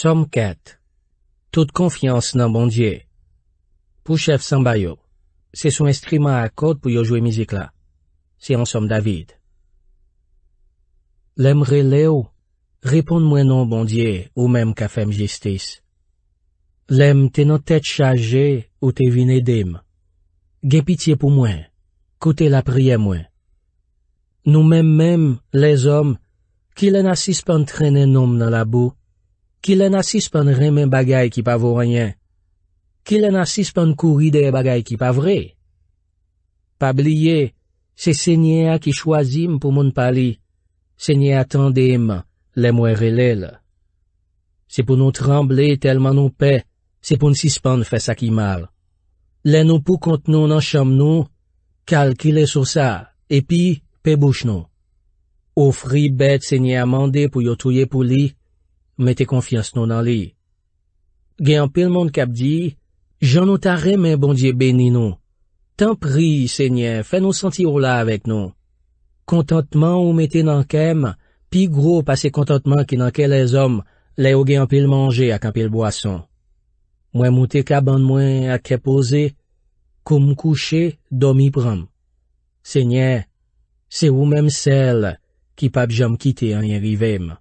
SOM KET TOUTE KONFYANSE NAN BON DIE POU CHEF SOM BAYO SE SON ESKRIMA AKOD POU YO JOUE MIZIK LA SE AN SOM DAVID LEM RE LEO RIPONDE MOUEN NON BON DIE OU MEM KA FEM JISTIS LEM TE NO TET CHAJE OU TE VINE DEM GE PITIE POU MOUEN KOUTE LA PRIYE MOUEN NOU MEM MEM LEZ OM KI LE NA SISPAN TRENEN NOM NAN LA BOU Ki lè nan sispan remen bagay ki pa vò rènyen. Ki lè nan sispan kouri de bagay ki pa vre. Pa bliye, se se nye a ki chwazim pou moun pali. Se nye atan deyman, lè mwè relèl. Se pou nou tremble telman nou pe, se pou nan sispan fè sakimal. Lè nou pou kont nou nan chom nou, kalkile sou sa, epi pe bouch nou. Ou fri bet se nye amande pou yo touye pou li, oufri. Mette konfians nou nan li. Gen an pil moun kap di, jan nou tare men bondye beni nou. Tan pri, sènyen, fè nou santi ou la avèk nou. Kontantman ou mette nan kem, pi gro pase kontantman ki nan ke le zom, le ou gen an pil manje ak an pil boason. Mwen mwote kab an mwen ak kepoze, koum kouche, domi pram. Sènyen, se ou menm sel, ki pap jom kite an yenrivem.